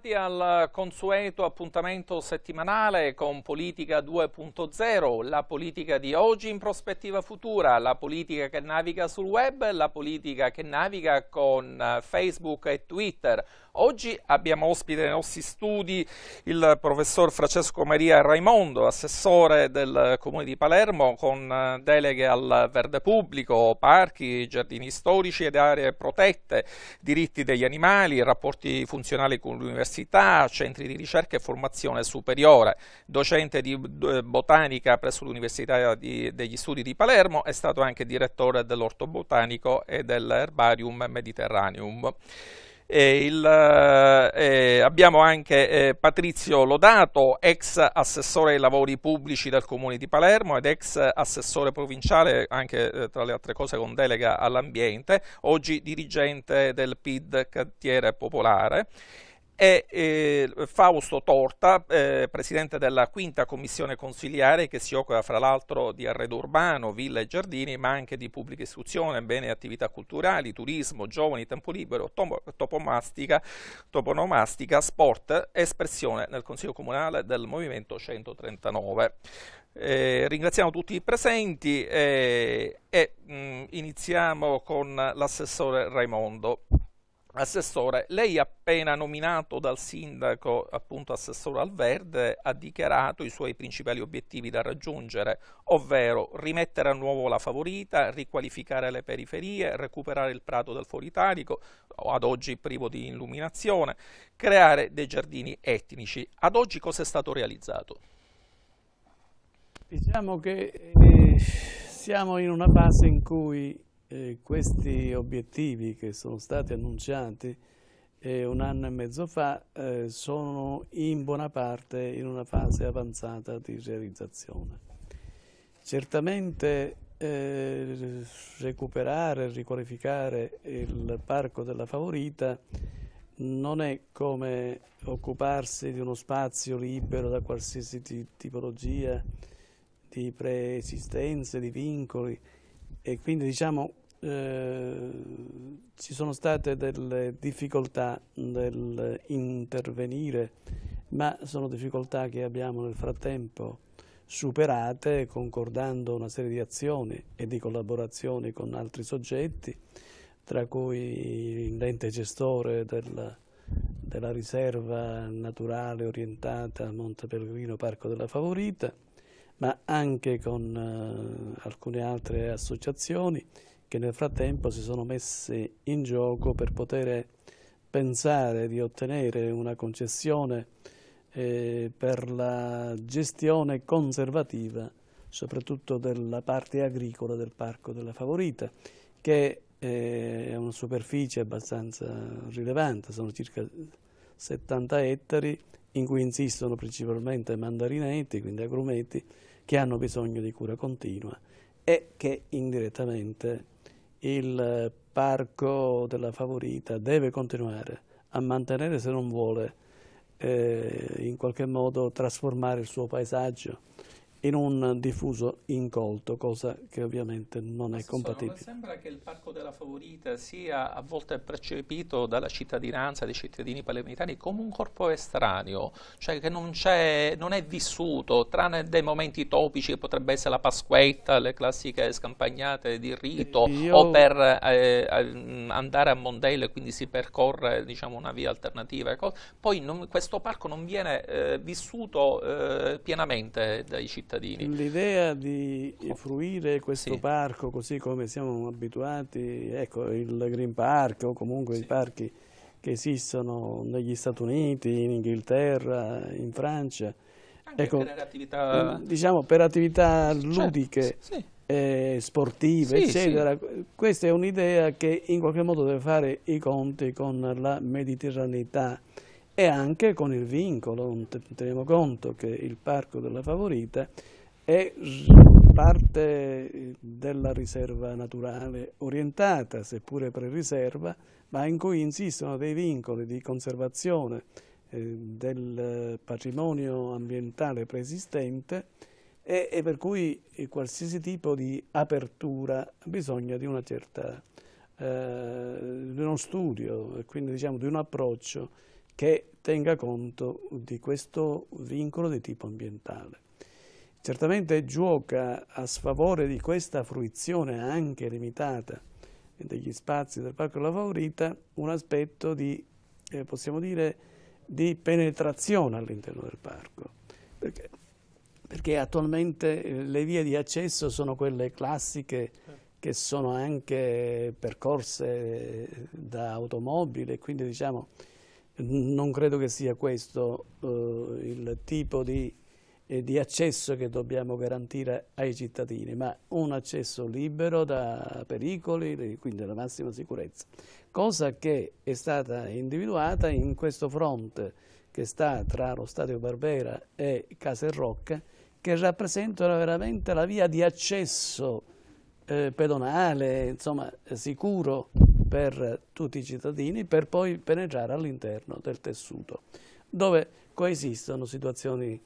tornati al consueto appuntamento settimanale con Politica 2.0, la politica di oggi in prospettiva futura, la politica che naviga sul web, la politica che naviga con Facebook e Twitter. Oggi abbiamo ospite nei nostri studi il professor Francesco Maria Raimondo, assessore del Comune di Palermo con deleghe al verde pubblico, parchi, giardini storici ed aree protette, diritti degli animali, rapporti funzionali con l'università università, centri di ricerca e formazione superiore, docente di eh, botanica presso l'Università degli Studi di Palermo, è stato anche direttore dell'Orto Botanico e dell'Erbarium Mediterraneum. Il, eh, eh, abbiamo anche eh, Patrizio Lodato, ex assessore ai lavori pubblici del Comune di Palermo ed ex assessore provinciale, anche eh, tra le altre cose con delega all'ambiente, oggi dirigente del PID Cantiere Popolare è eh, Fausto Torta, eh, presidente della quinta commissione consiliare che si occupa fra l'altro di arredo urbano, villa e giardini, ma anche di pubblica istruzione, bene e attività culturali, turismo, giovani, tempo libero, topomastica, toponomastica, sport, espressione nel Consiglio Comunale del Movimento 139. Eh, ringraziamo tutti i presenti eh, e, e mm, mh, iniziamo con l'assessore Raimondo. Assessore, lei appena nominato dal sindaco, appunto assessore al verde, ha dichiarato i suoi principali obiettivi da raggiungere, ovvero rimettere a nuovo la favorita, riqualificare le periferie, recuperare il prato del fuoritarico, ad oggi privo di illuminazione, creare dei giardini etnici. Ad oggi cosa è stato realizzato? Diciamo che eh, siamo in una fase in cui eh, questi obiettivi che sono stati annunciati eh, un anno e mezzo fa eh, sono in buona parte in una fase avanzata di realizzazione. Certamente eh, recuperare, riqualificare il parco della Favorita non è come occuparsi di uno spazio libero da qualsiasi tipologia di preesistenze, di vincoli e quindi diciamo eh, ci sono state delle difficoltà nell'intervenire, ma sono difficoltà che abbiamo nel frattempo superate concordando una serie di azioni e di collaborazioni con altri soggetti, tra cui l'ente gestore del, della riserva naturale orientata Monte Pellegrino Parco della Favorita, ma anche con eh, alcune altre associazioni che nel frattempo si sono messi in gioco per poter pensare di ottenere una concessione eh, per la gestione conservativa soprattutto della parte agricola del Parco della Favorita che eh, è una superficie abbastanza rilevante, sono circa 70 ettari in cui insistono principalmente mandarinetti, quindi agrumeti, che hanno bisogno di cura continua e che indirettamente il parco della Favorita deve continuare a mantenere se non vuole eh, in qualche modo trasformare il suo paesaggio in un diffuso incolto, cosa che ovviamente non è compatibile. Sono, sembra che il Parco della Favorita sia a volte percepito dalla cittadinanza, dei cittadini palermitani, come un corpo estraneo, cioè che non, è, non è vissuto, tranne dei momenti topici che potrebbe essere la Pasquetta, le classiche scampagnate di rito, eh, Io... o per eh, mm, andare a Mondello e quindi si percorre diciamo, una via alternativa. Poi non, questo parco non viene eh, vissuto eh, pienamente dai cittadini cittadini. L'idea di fruire questo sì. parco così come siamo abituati, ecco il Green Park o comunque sì. i parchi che esistono negli Stati Uniti, in Inghilterra, in Francia. Anche ecco, per attività... Mm, diciamo, per attività certo, ludiche, certo, sì. eh, sportive, sì, eccetera. Sì. Questa è un'idea che in qualche modo deve fare i conti con la mediterraneità e anche con il vincolo, teniamo conto che il Parco della Favorita è parte eh, della riserva naturale orientata, seppure pre-riserva, ma in cui insistono dei vincoli di conservazione eh, del patrimonio ambientale preesistente e, e per cui eh, qualsiasi tipo di apertura bisogna di, una certa, eh, di uno studio, quindi diciamo di un approccio che tenga conto di questo vincolo di tipo ambientale. Certamente gioca a sfavore di questa fruizione anche limitata degli spazi del Parco della Favorita un aspetto di, eh, possiamo dire, di penetrazione all'interno del parco. Perché? Perché, attualmente eh, le vie di accesso sono quelle classiche che sono anche percorse eh, da automobile, quindi diciamo non credo che sia questo eh, il tipo di, eh, di, accesso che dobbiamo garantire ai cittadini, ma un accesso libero da pericoli, quindi la massima sicurezza, cosa che è stata individuata in questo fronte che sta tra lo Stadio Barbera e Caserrocca, che rappresentano veramente la via di accesso eh, pedonale, insomma, sicuro per tutti i cittadini per poi penetrare all'interno del tessuto dove coesistono situazioni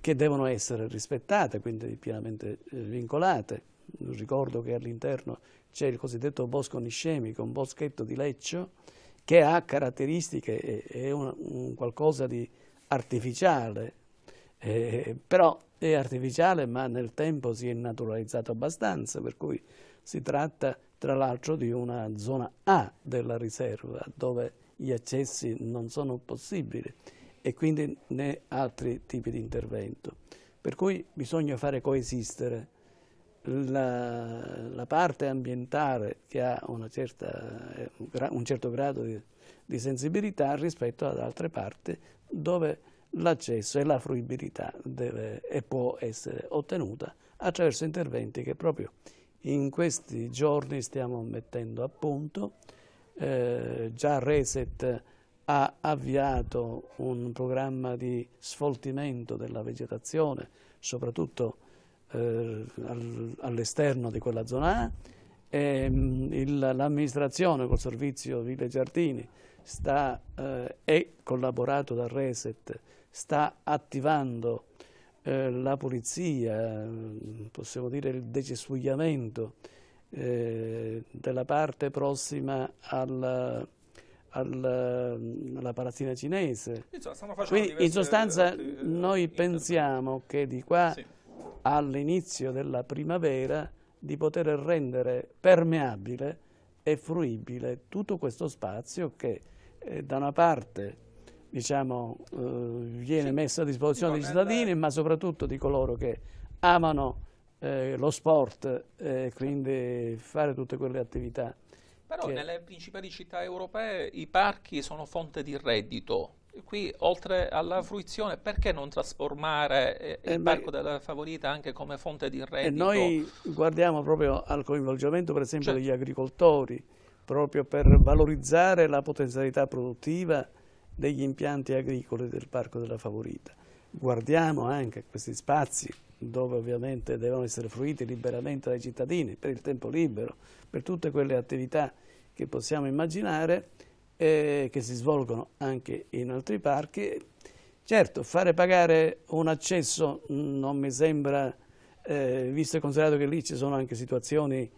che devono essere rispettate, quindi pienamente eh, vincolate. Ricordo che all'interno c'è il cosiddetto bosco niscemico, un boschetto di leccio che ha caratteristiche, è un, un qualcosa di artificiale, eh, però è artificiale ma nel tempo si è naturalizzato abbastanza, per cui si tratta tra l'altro di una zona A della riserva dove gli accessi non sono possibili e quindi né altri tipi di intervento. Per cui bisogna fare coesistere la, la parte ambientale che ha certa, eh, un certo grado di, di sensibilità rispetto ad altre parti dove l'accesso e la fruibilità deve e può essere ottenuta attraverso interventi che proprio in questi giorni stiamo mettendo a punto, eh, già Reset ha avviato un programma di sfoltimento della vegetazione, soprattutto eh, all'esterno di quella zona A, ehm, l'amministrazione col servizio Ville Giardini sta, eh, è collaborato da Reset, sta attivando eh, la pulizia, eh, possiamo dire il decespugliamento eh, della parte prossima alla, alla, alla palazzina cinese. Quindi in eh, sostanza noi pensiamo che di qua sì. all'inizio della primavera di poter rendere permeabile e fruibile tutto questo spazio che eh, da una parte diciamo, eh, viene sì. messa a disposizione dei cittadini, ma soprattutto di coloro che amano eh, lo sport e eh, quindi fare tutte quelle attività. Però che... nelle principali città europee i parchi sono fonte di reddito. Qui, oltre alla fruizione, perché non trasformare eh, il beh, Parco della Favorita anche come fonte di reddito? noi guardiamo proprio al coinvolgimento, per esempio, cioè, degli agricoltori, proprio per valorizzare la potenzialità produttiva degli impianti agricoli del Parco della Favorita. Guardiamo anche questi spazi dove ovviamente devono essere fruiti liberamente dai cittadini, per il tempo libero, per tutte quelle attività che possiamo immaginare e che si svolgono anche in altri parchi. Certo, fare pagare un accesso non mi sembra, eh, visto e considerato che lì ci sono anche situazioni,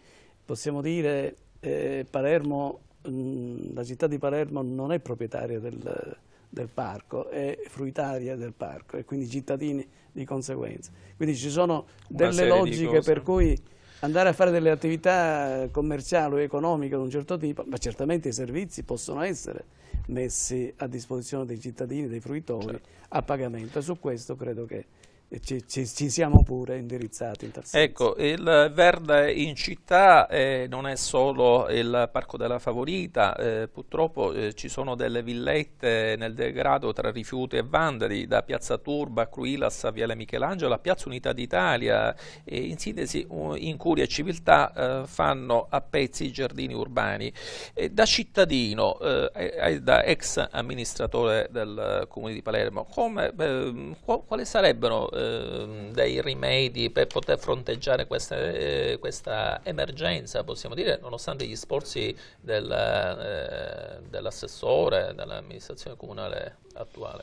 possiamo dire, eh, Palermo la città di Palermo non è proprietaria del, del parco, è fruitaria del parco e quindi cittadini di conseguenza. Quindi ci sono delle logiche per cui andare a fare delle attività commerciali o economiche di un certo tipo, ma certamente i servizi possono essere messi a disposizione dei cittadini, dei fruitori certo. a pagamento. Su questo credo che ci, ci, ci, siamo pure indirizzati in tal senso. Ecco, il verde in città eh, non è solo il Parco della Favorita, eh, purtroppo eh, ci sono delle villette nel degrado tra rifiuti e vandali, da Piazza Turba, a Cruilas a Viale Michelangelo a Piazza Unità d'Italia, in sintesi uh, curia e Civiltà eh, fanno a pezzi i giardini urbani. da cittadino, eh, da ex amministratore del Comune di Palermo, come, eh, quali sarebbero Ehm, dei rimedi per poter fronteggiare questa, eh, questa, emergenza, possiamo dire, nonostante gli sforzi del, eh, dell'assessore, dell'amministrazione comunale attuale?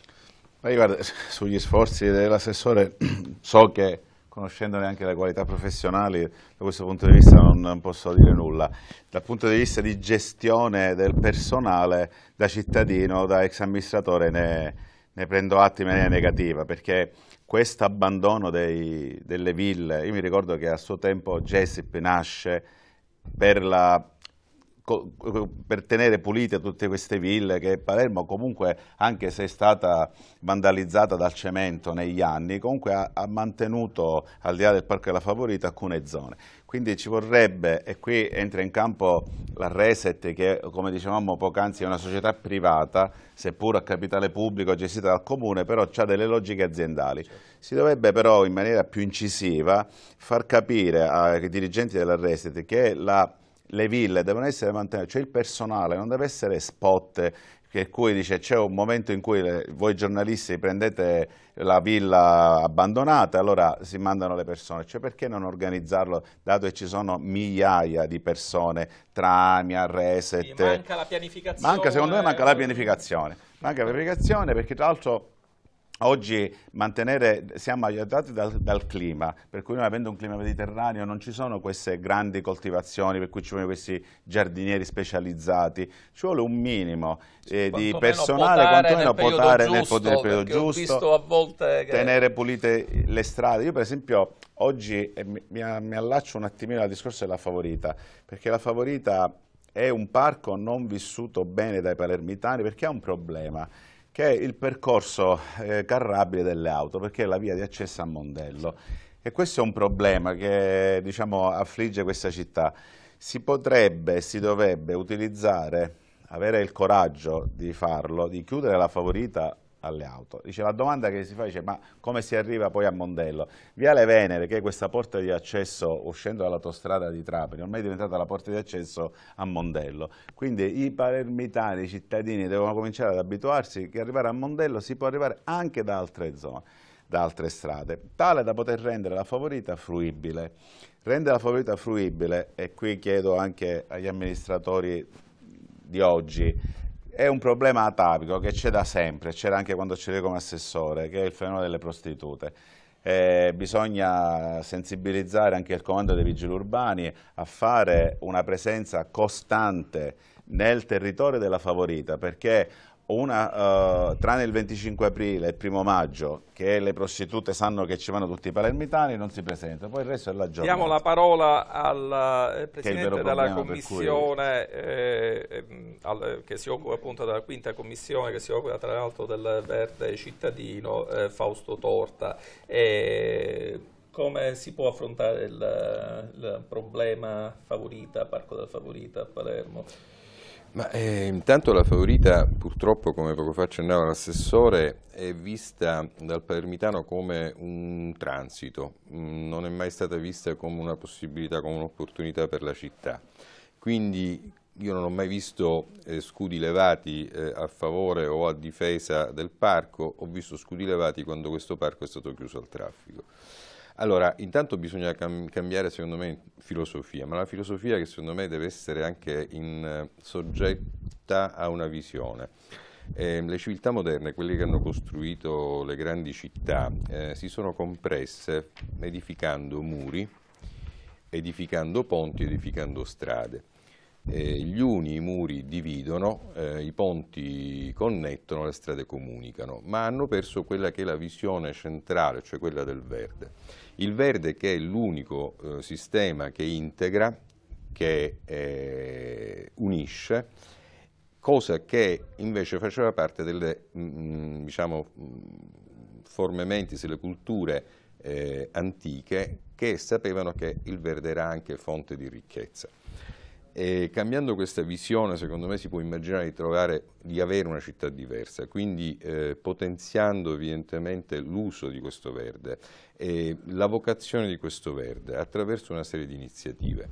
Ma guarda, sugli sforzi dell'assessore so che conoscendone anche le qualità professionali, da questo punto di vista non, non, posso dire nulla. Dal punto di vista di gestione del personale, da cittadino, da ex amministratore, ne, ne prendo atti in maniera negativa, perché questo abbandono dei, delle ville, io mi ricordo che a suo tempo Jesip nasce per, la, per, tenere pulite tutte queste ville che Palermo comunque, anche se è stata vandalizzata dal cemento negli anni, comunque ha, ha mantenuto, al di là del Parco della Favorita, alcune zone. Quindi ci vorrebbe, e qui entra in campo la Reset, che come dicevamo poc'anzi è una società privata, seppur a capitale pubblico gestita dal comune, però ha delle logiche aziendali. Certo. Si dovrebbe però in maniera più incisiva far capire ai dirigenti della Reset che la le ville devono essere mantenute, cioè il personale non deve essere spot per cui dice c'è un momento in cui le, voi giornalisti prendete la villa abbandonata, allora si mandano le persone, cioè perché non organizzarlo dato che ci sono migliaia di persone tra AMIA, Reset. Manca la pianificazione. Manca, secondo me manca la pianificazione, manca la pianificazione perché tra l'altro Oggi mantenere, siamo aiutati dal, dal, clima, per cui noi avendo un clima mediterraneo non ci sono queste grandi coltivazioni per cui ci vogliono questi giardinieri specializzati, ci vuole un minimo eh, di personale, quantomeno potare nel, giusto, nel periodo giusto, che... tenere pulite le strade. Io per esempio oggi eh, mi, mi allaccio un attimino al discorso della favorita, perché la favorita è un parco non vissuto bene dai palermitani perché ha un problema che è il percorso eh, carrabile delle auto, perché è la via di accesso a Mondello. E questo è un problema che diciamo, affligge questa città. Si potrebbe, e si dovrebbe utilizzare, avere il coraggio di farlo, di chiudere la favorita alle auto. Dice, la domanda che si fa dice ma come si arriva poi a Mondello? Viale Venere, che è questa porta di accesso uscendo dall'autostrada di Trapani, ormai è diventata la porta di accesso a Mondello. Quindi i palermitani, i cittadini devono cominciare ad abituarsi che arrivare a Mondello si può arrivare anche da altre zone, da altre strade, tale da poter rendere la favorita fruibile. Rendere la favorita fruibile, e qui chiedo anche agli amministratori di oggi, è un problema atavico che c'è da sempre, c'era anche quando c'era come assessore, che è il fenomeno delle prostitute. Eh, bisogna sensibilizzare anche il comando dei vigili urbani a fare una presenza costante nel territorio della favorita perché una, uh, tranne il 25 aprile e il primo maggio, che le prostitute sanno che ci vanno tutti i palermitani, non si presentano, poi il resto è la giornata. Diamo la parola al eh, Presidente della Commissione cui... eh, ehm, al, che si occupa appunto della quinta Commissione, che si occupa tra l'altro del verde cittadino, eh, Fausto Torta. Eh, come si può affrontare il, il problema favorita, Parco della Favorita a Palermo? Ma eh, intanto la Favorita, purtroppo, come poco fa accennava l'assessore, è vista dal Palermitano come un transito, mm, non è mai stata vista come una possibilità, come un'opportunità per la città. Quindi io non ho mai visto eh, scudi levati eh, a favore o a difesa del parco, ho visto scudi levati quando questo parco è stato chiuso al traffico. Allora, intanto bisogna cam cambiare, secondo me, filosofia, ma la filosofia che secondo me deve essere anche in, soggetta a una visione. Eh, le civiltà moderne, quelle che hanno costruito le grandi città, eh, si sono compresse edificando muri, edificando ponti, edificando strade. Eh, gli uni i muri dividono, eh, i ponti connettono, le strade comunicano, ma hanno perso quella che è la visione centrale, cioè quella del verde. Il verde che è l'unico eh, sistema che integra, che eh, unisce, cosa che invece faceva parte delle mh, mm, mm, diciamo, mm, forme mentis, le culture eh, antiche che sapevano che il verde era anche fonte di ricchezza. E cambiando questa visione, secondo me si può immaginare di, trovare, di avere una città diversa, quindi eh, potenziando evidentemente l'uso di questo verde e la vocazione di questo verde attraverso una serie di iniziative.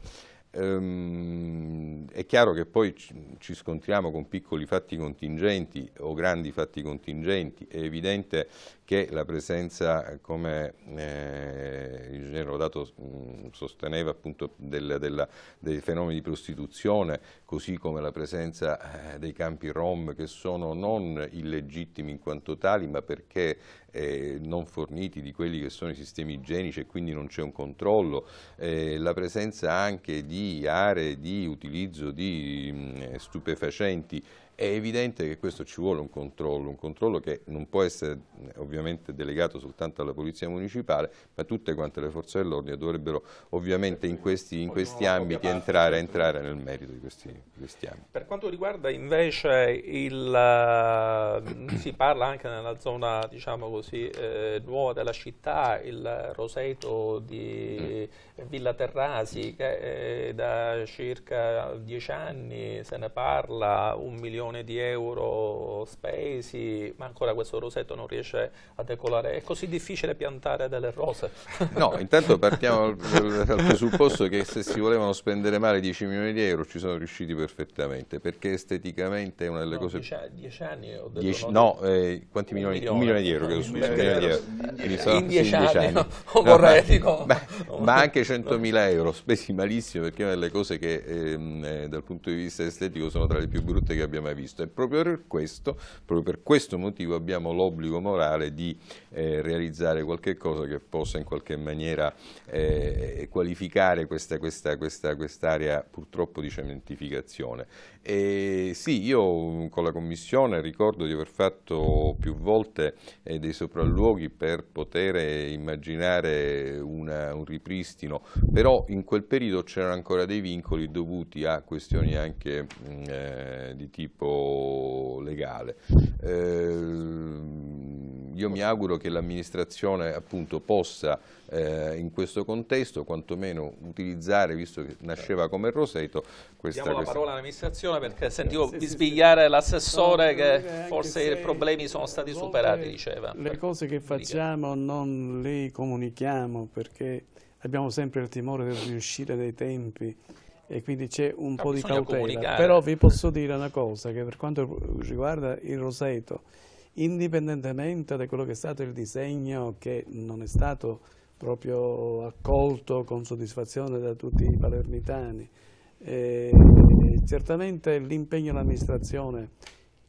Ehm, è chiaro che poi ci scontriamo con piccoli fatti contingenti o grandi fatti contingenti, è evidente che la presenza, come eh, il l'ingegnere Rodato mm, sosteneva, appunto del, della, dei fenomeni di prostituzione, così come la presenza eh, dei campi rom che sono non illegittimi in quanto tali, ma perché eh, non forniti di quelli che sono i sistemi igienici e quindi non c'è un controllo, eh, la presenza anche di aree di utilizzo di mh, mm, stupefacenti è evidente che questo ci vuole un controllo, un controllo che non può essere eh, ovviamente delegato soltanto alla Polizia Municipale, ma tutte quante le forze dell'ordine dovrebbero ovviamente in questi, in questi ambiti entrare, certo. entrare, nel merito di questi, questi, ambiti. Per quanto riguarda invece il, mm, si parla anche nella zona diciamo così, eh, nuova della città, il Roseto di mm. Villa Terrasi che eh, da circa dieci anni se ne parla, un milione milione di euro spesi, ma ancora questo rosetto non riesce a decolare. È così difficile piantare delle rose? No, intanto partiamo dal presupposto che se si volevano spendere male 10 milioni di euro ci sono riusciti perfettamente, perché esteticamente è una delle no, cose... 10 anni ho detto... Dieci, no, no eh, quanti milioni? Milione. Un milione di euro, credo, scusa, un milione di euro. In 10 sì, anni, anni. No, vorrei... Ma, ma, ma anche 100.000 euro spesi malissimo, perché è una delle cose che ehm, eh, dal punto di vista estetico sono tra le più brutte che abbiamo mai visto previsto e proprio per questo, proprio per questo motivo abbiamo l'obbligo morale di eh, realizzare qualche cosa che possa in qualche maniera eh, qualificare questa, questa, questa, quest'area purtroppo di cementificazione e sì, io mm, con la Commissione ricordo di aver fatto più volte eh, dei sopralluoghi per poter eh, immaginare una, un ripristino, però in quel periodo c'erano ancora dei vincoli dovuti a questioni anche mm, eh, di tipo legale. Eh, io mi auguro che l'amministrazione appunto possa eh, in questo contesto quantomeno utilizzare, visto che nasceva come Roseto, questa... Diamo la questa... parola all'amministrazione perché eh, sentivo sì, bisbigliare sì, sì. l'assessore che eh, forse i problemi sono stati superati, diceva. Le cose che facciamo non le comunichiamo perché abbiamo sempre il timore del riuscire dei tempi e quindi c'è un Ma po' di cautela. Comunicare. Però vi posso dire una cosa, che per quanto riguarda il Roseto, indipendentemente da quello che è stato il disegno che non è stato proprio accolto con soddisfazione da tutti i palermitani, eh, certamente l'impegno dell'amministrazione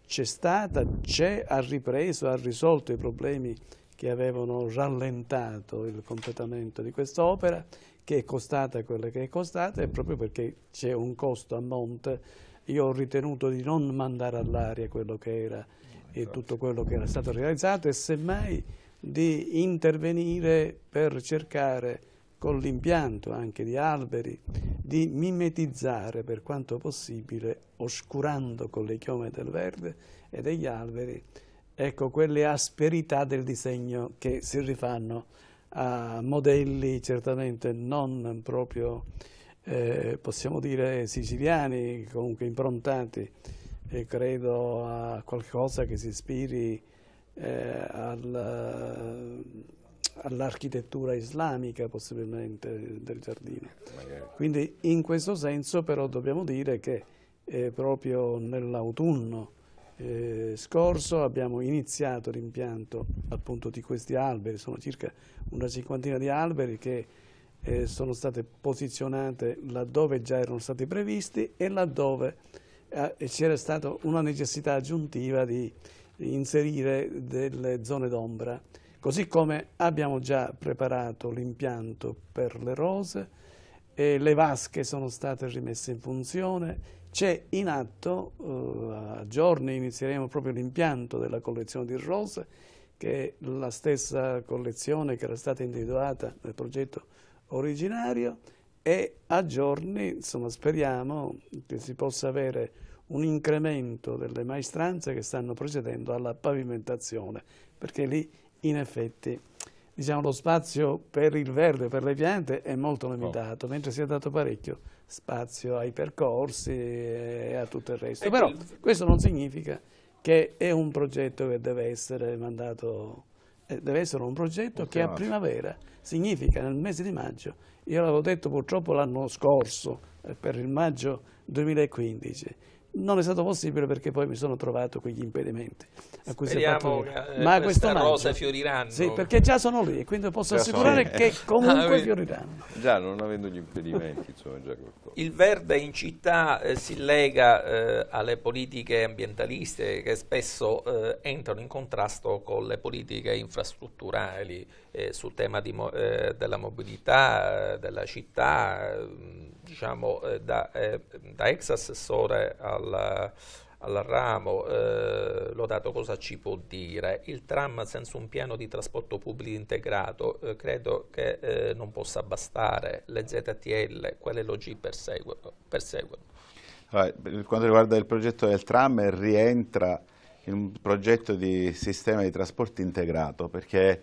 c'è stata, c'è, ha ripreso, ha risolto i problemi che avevano rallentato il completamento di quest'opera, che è costata quella che è costata e proprio perché c'è un costo a monte io ho ritenuto di non mandare all'aria quello che era e tutto quello che era stato realizzato e semmai di intervenire per cercare con l'impianto anche di alberi, di mimetizzare per quanto possibile, oscurando con le chiome del verde e degli alberi, ecco quelle asperità del disegno che si rifanno a modelli certamente non proprio, eh, possiamo dire, siciliani, comunque improntati eh, credo a qualcosa che si ispiri eh, al, eh, all'architettura islamica possibilmente del giardino. Quindi in questo senso però dobbiamo dire che eh, proprio nell'autunno eh, scorso abbiamo iniziato l'impianto appunto di questi alberi, sono circa una cinquantina di alberi che eh, sono state posizionate laddove già erano stati previsti e laddove eh, c'era stata una necessità aggiuntiva di, inserire delle zone d'ombra, così come abbiamo già preparato l'impianto per le rose, e le vasche sono state rimesse in funzione, c'è in atto, eh, a giorni inizieremo proprio l'impianto della collezione di rose, che è la stessa collezione che era stata individuata nel progetto originario, e a giorni, insomma, speriamo che si possa avere un incremento delle maestranze che stanno procedendo alla pavimentazione, perché lì in effetti diciamo, lo spazio per il verde, per le piante è molto limitato, oh. mentre si è dato parecchio spazio ai percorsi e a tutto il resto. Ecco, Però questo non significa che è un progetto che deve essere mandato eh, deve essere un progetto che a primavera, significa nel mese di maggio, io l'avevo detto purtroppo l'anno scorso, eh, per il maggio 2015, non è stato possibile perché poi mi sono trovato quegli impedimenti. A cui Speriamo che eh, Ma queste cose fioriranno. Sì, perché già sono lì quindi posso già assicurare che ah, comunque ah, fioriranno. Già, non avendo gli impedimenti, insomma, già qualcosa. Il verde in città eh, si lega eh, alle politiche ambientaliste che spesso eh, entrano in contrasto con le politiche infrastrutturali eh, sul tema mo eh, della mobilità, eh, della città, mm, diciamo da, da ex assessore al alla, al ramo, eh, Lodato cosa ci può dire? Il tram senza un piano di trasporto pubblico integrato eh, credo che eh, non possa bastare, le ZTL, quale LOG perseguono? perseguono. Allora, per quanto riguarda il progetto del tram rientra in un progetto di sistema di trasporto integrato perché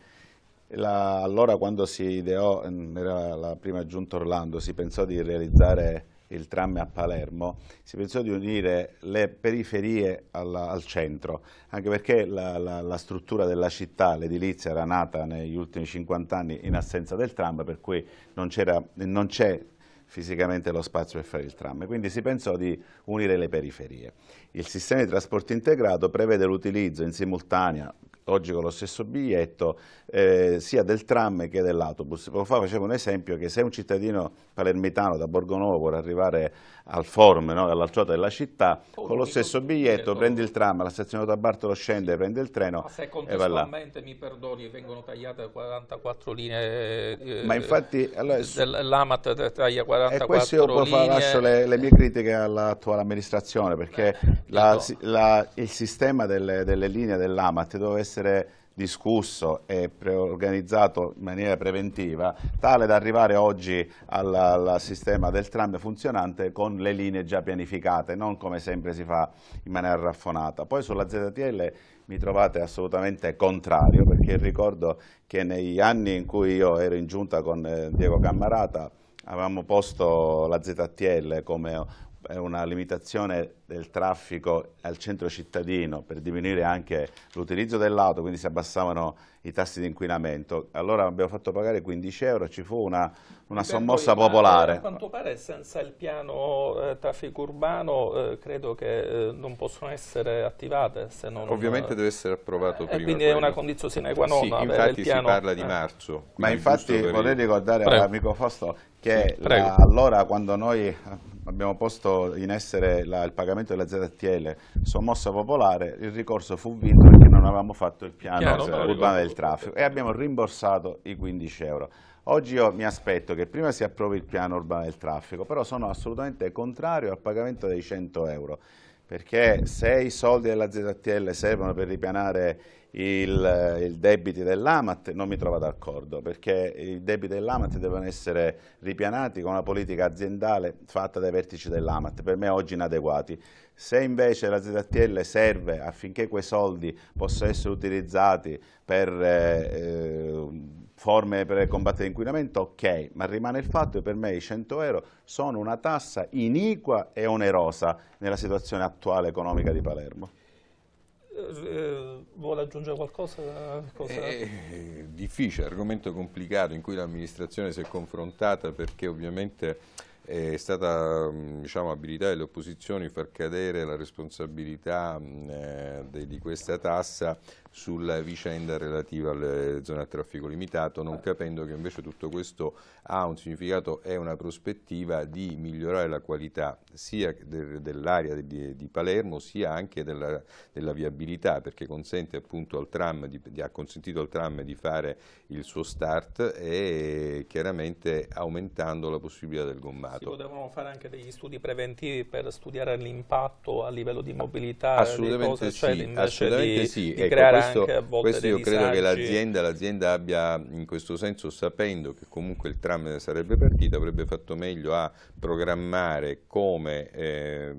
la, allora quando si ideò, mm, era la prima giunta Orlando, si pensò di realizzare il tram a Palermo, si pensò di unire le periferie alla, al centro, anche perché la, la, la struttura della città, l'edilizia, era nata negli ultimi 50 anni in assenza del tram, per cui non c'è fisicamente lo spazio per fare il tram, quindi si pensò di unire le periferie. Il sistema di trasporto integrato prevede l'utilizzo in simultanea oggi con lo stesso biglietto eh, sia del tram che dell'autobus. Poco fa facevo un esempio che se un cittadino palermitano da Borgonovo vuole arrivare al Forme, no, dall'altra della città, oh, con lo stesso biglietto prendi il tram, alla stazione da Bartolo scende, prende il treno Ma se contestualmente, mi perdoni, vengono tagliate 44 linee eh, Ma infatti, allora, eh, l'AMAT taglia 44 e questo io poi linee... lascio le, le, mie critiche all'attuale amministrazione perché Beh, la, la, il sistema delle, delle linee dell'AMAT doveva essere essere discusso e organizzato in maniera preventiva, tale da arrivare oggi al, al, sistema del tram funzionante con le linee già pianificate, non come sempre si fa in maniera raffonata. Poi sulla ZTL mi trovate assolutamente contrario, perché ricordo che negli anni in cui io ero in giunta con eh, Diego Cammarata avevamo posto la ZTL come è una limitazione del traffico al centro cittadino per diminuire anche l'utilizzo dell'auto, quindi si abbassavano i tassi di inquinamento. Allora abbiamo fatto pagare 15 euro, ci fu una, una sommossa pare, popolare. A quanto pare senza il piano eh, traffico urbano eh, credo che eh, non possono essere attivate. Non, Ovviamente deve essere approvato eh, prima. Quindi è una condizione sine qua non. Sì, infatti si parla di eh. marzo. Ma infatti vorrei ricordare all'amico Fausto che sì, la, allora quando noi abbiamo posto in essere la, il pagamento della ZTL sommossa popolare, il ricorso fu vinto perché non avevamo fatto il piano, piano cioè, urbano del traffico e abbiamo rimborsato i 15 euro. Oggi io mi aspetto che prima si approvi il piano urbano del traffico, però sono assolutamente contrario al pagamento dei 100 euro, perché se i soldi della ZTL servono per ripianare il, eh, il debiti dell'AMAT non mi trovo d'accordo perché i debiti dell'AMAT devono essere ripianati con una politica aziendale fatta dai vertici dell'AMAT, per me oggi inadeguati. Se invece la ZTL serve affinché quei soldi possano essere utilizzati per eh, eh, forme per combattere l'inquinamento, ok, ma rimane il fatto che per me i 100 euro sono una tassa iniqua e onerosa nella situazione attuale economica di Palermo. Eh, eh, vuole aggiungere qualcosa? È eh, difficile, argomento complicato in cui l'amministrazione si è confrontata perché ovviamente è stata mm, diciamo, abilità delle opposizioni far cadere la responsabilità mm, eh, di questa tassa sulla vicenda relativa alle zone a traffico limitato, non capendo che invece tutto questo ha un significato e una prospettiva di migliorare la qualità sia dell'area di, Palermo sia anche della, della viabilità, perché al di, di, ha consentito al tram di fare il suo start e chiaramente aumentando la possibilità del gommato. Si devono fare anche degli studi preventivi per studiare l'impatto a livello di mobilità, assolutamente cioè di cose, sì, cioè assolutamente di, sì. Di ecco, creare questo, anche a volte questo io disagi. credo che l'azienda, l'azienda abbia in questo senso sapendo che comunque il tram sarebbe partito avrebbe fatto meglio a programmare come eh,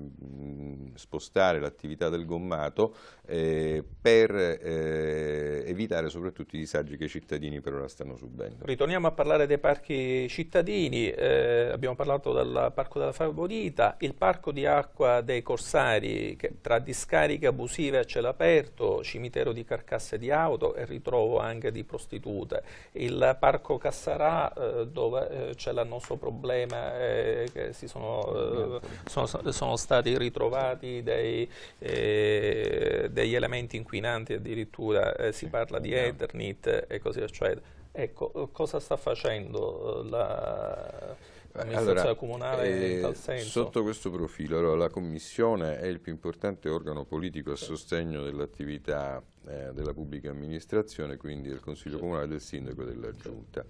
spostare l'attività del gommato eh, per eh, evitare soprattutto i disagi che i cittadini per ora stanno subendo. Ritorniamo a parlare dei parchi cittadini, eh, abbiamo parlato del Parco della Favorita, il Parco di Acqua dei Corsari che, tra discariche abusive a cielo aperto, cimitero di carcasse di auto e ritrovo anche di prostitute. Il parco Cassarà eh, dove eh, c'è l'annoso problema eh, che sono, eh, sono, sono, stati ritrovati dei, eh, degli elementi inquinanti addirittura, eh, si parla di Ethernet e così eccetera. Ecco, cosa sta facendo la... Allora, comunale eh, Sotto questo profilo, allora, la Commissione è il più importante organo politico a sostegno dell'attività eh, della pubblica amministrazione, quindi del Consiglio Comunale, del Sindaco e della Giunta.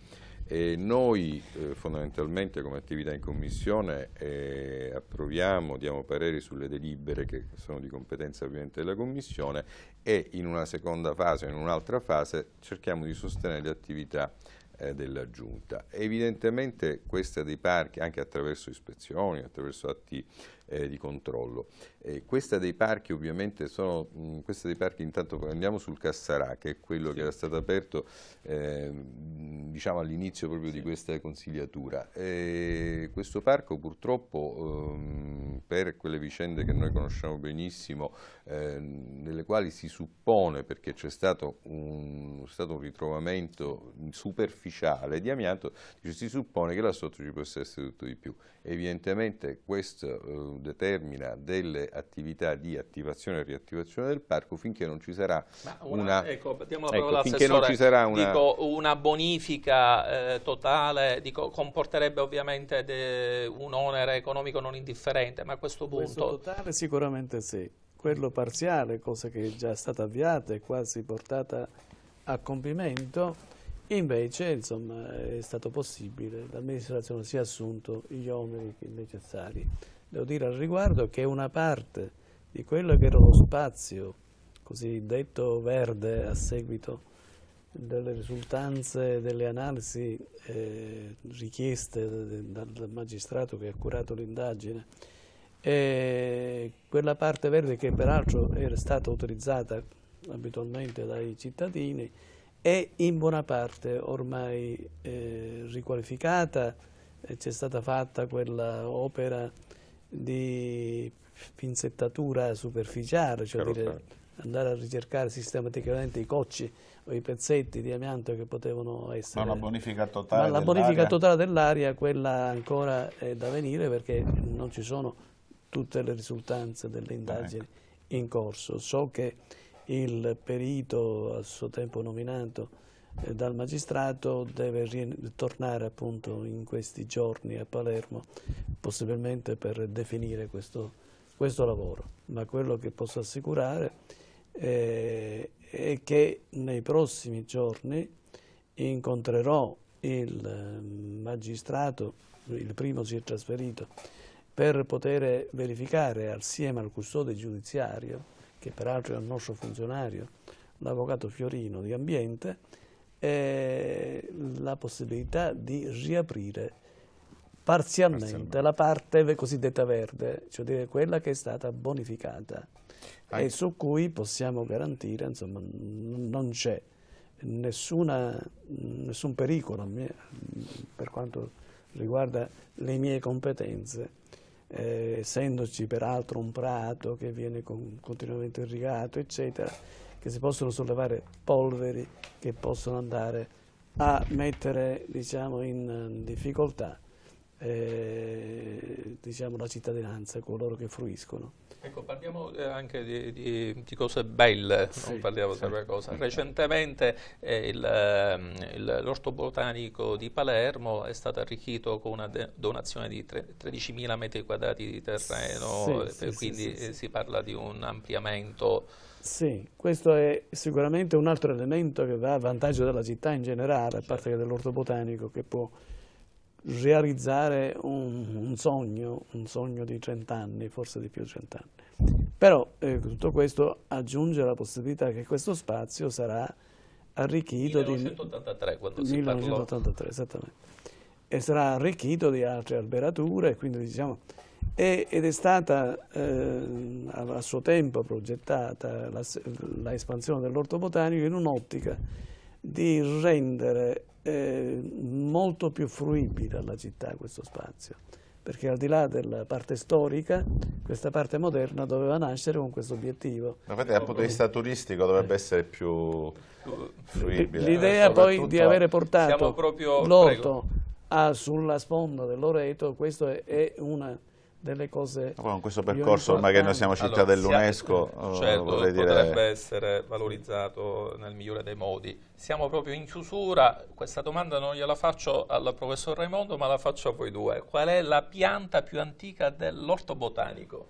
E noi eh, fondamentalmente come attività in Commissione eh, approviamo, diamo pareri sulle delibere che sono di competenza ovviamente della Commissione e in una seconda fase, in un'altra fase, cerchiamo di sostenere le attività eh, della Giunta. Evidentemente questa dei parchi, anche attraverso ispezioni, attraverso atti eh, di controllo. Eh, questa dei parchi ovviamente sono, mh, mm, questa dei parchi intanto andiamo sul Cassarà che è quello sì. che era stato aperto eh, diciamo all'inizio proprio sì. di questa consigliatura. E questo parco purtroppo ehm, per quelle vicende che noi conosciamo benissimo, ehm, nelle quali si suppone perché c'è stato un, stato un ritrovamento superficiale di amianto, dice, si suppone che là sotto ci possa essere tutto di più. Evidentemente questo ehm, determina delle attività di attivazione e riattivazione del parco finché non ci sarà una, una, ecco, ecco, non ci sarà una, dico, una bonifica eh, totale dico, comporterebbe ovviamente de, un onere economico non indifferente ma a questo punto questo totale sicuramente sì quello parziale cosa che è già stata avviata e quasi portata a compimento Invece insomma, è stato possibile, l'amministrazione si è assunto gli oneri necessari. Devo dire al riguardo che una parte di quello che era lo spazio cosiddetto verde a seguito delle risultanze delle analisi eh, richieste dal magistrato che ha curato l'indagine e quella parte verde che peraltro era stata utilizzata abitualmente dai cittadini è in buona parte ormai eh, riqualificata c'è stata fatta quella opera di pinzettatura superficiale, cioè certo. dire, andare a ricercare sistematicamente i cocci o i pezzetti di amianto che potevano essere. Ma la bonifica totale dell'aria? La bonifica totale dell'aria, quella ancora è da venire perché non ci sono tutte le risultanze delle indagini ecco. in corso. So che il perito a suo tempo nominato eh, dal magistrato deve tornare appunto in questi giorni a Palermo possibilmente per definire questo, questo lavoro, ma quello che posso assicurare eh, è che nei prossimi giorni incontrerò il ehm, magistrato, il primo si è trasferito, per poter verificare assieme al custode giudiziario, che peraltro è un nostro funzionario, l'avvocato Fiorino di Ambiente, eh, la possibilità di riaprire parzialmente, parzialmente, la parte cosiddetta verde, cioè quella che è stata bonificata Anche. e ecco. su cui possiamo garantire, insomma, non c'è nessun pericolo mia, per quanto riguarda le mie competenze, eh, essendoci peraltro un prato che viene con, continuamente irrigato, eccetera che si possono sollevare polveri che possono andare a mettere diciamo, in ehm, difficoltà eh, diciamo, la cittadinanza, coloro che fruiscono. Ecco, parliamo eh, anche di, di, di cose belle, sì, non parliamo sì. sempre di cose. Recentemente eh, ehm, l'orto botanico di Palermo è stato arricchito con una donazione di 13.000 metri quadrati di terreno, sì, eh, quindi eh, si parla di un ampliamento sì, questo è sicuramente un altro elemento che va a vantaggio della città in generale, a parte certo. che dell'orto botanico che può realizzare un, un sogno, un sogno di 30 anni, forse di più di cent'anni. Però eh, tutto questo aggiunge la possibilità che questo spazio sarà arricchito 1983, di... 1983, 1983, esattamente. E sarà arricchito di altre alberature, quindi diciamo ed è stata eh, a suo tempo progettata l'espansione dell'orto botanico in un'ottica di rendere eh, molto più fruibile alla città questo spazio, perché al di là della parte storica, questa parte moderna doveva nascere con questo obiettivo. Ma infatti dal punto di vista turistico dovrebbe essere più fruibile. L'idea eh, poi di avere portato l'orto sulla sponda dell'Oreto, questo è, è una delle cose... con questo percorso ormai che noi siamo città allora, dell'UNESco... Certo, oh, certo dire... potrebbe essere valorizzato nel migliore dei modi. Siamo proprio in chiusura, questa domanda non gliela faccio al professor Raimondo ma la faccio a voi due. Qual è la pianta più antica dell'orto botanico?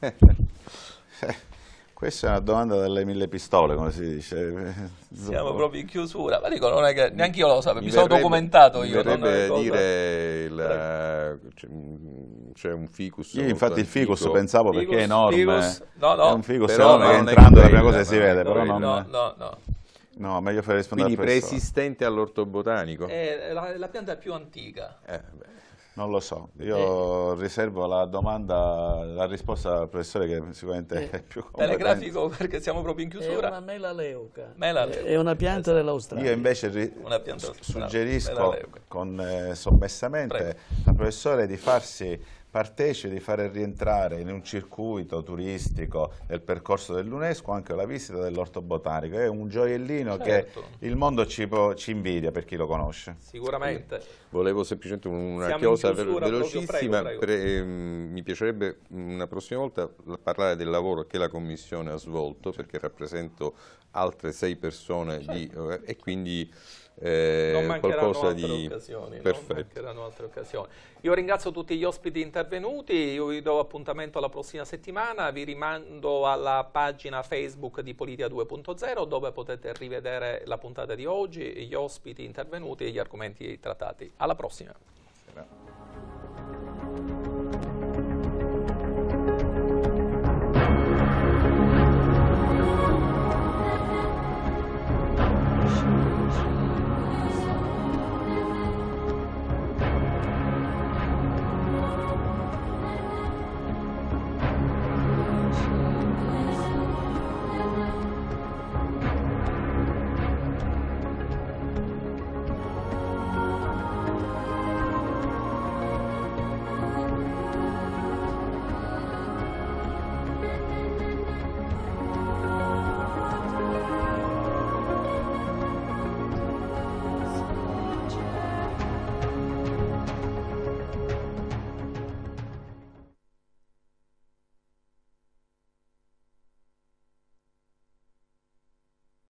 Questa è una domanda dalle mille pistole, come si dice. Siamo proprio in chiusura, ma dico, non è che neanche io lo sapevo, mi, verrebbe, sono documentato io. Vorrebbe dire eh, cosa... c'è un ficus. Io infatti il ficus fico. pensavo ficus, perché è enorme. Ficus, no, no, è un ficus enorme che entrando è la prima cosa che si vede, però non... No, no, no. No, meglio fare rispondere Quindi preesistente botanico. È eh, la, la pianta più antica. Eh, beh. Non lo so, io eh. riservo la domanda, la risposta al professore che sicuramente eh. è più competente. Telegrafico perché siamo proprio in chiusura. È una mela leuca. È una pianta esatto. dell'Australia. Io invece suggerisco con eh, sommessamente Prego. al professore di farsi partecipi di fare rientrare in un circuito turistico del percorso dell'UNESCO anche la visita dell'orto botanico, è un gioiellino certo. che il mondo ci, può, ci, invidia per chi lo conosce. Sicuramente. Volevo semplicemente una Siamo chiosa chiusura, velocissima, prego, prego. Pre, eh, mi piacerebbe una prossima volta parlare del lavoro che la Commissione ha svolto perché rappresento altre sei persone certo. di, eh, e quindi eh, qualcosa di occasioni, Io ringrazio tutti gli ospiti intervenuti, io vi do appuntamento alla prossima settimana, vi rimando alla pagina Facebook di Politia 2.0 dove potete rivedere la puntata di oggi, gli ospiti intervenuti e gli argomenti trattati. Alla prossima. Grazie.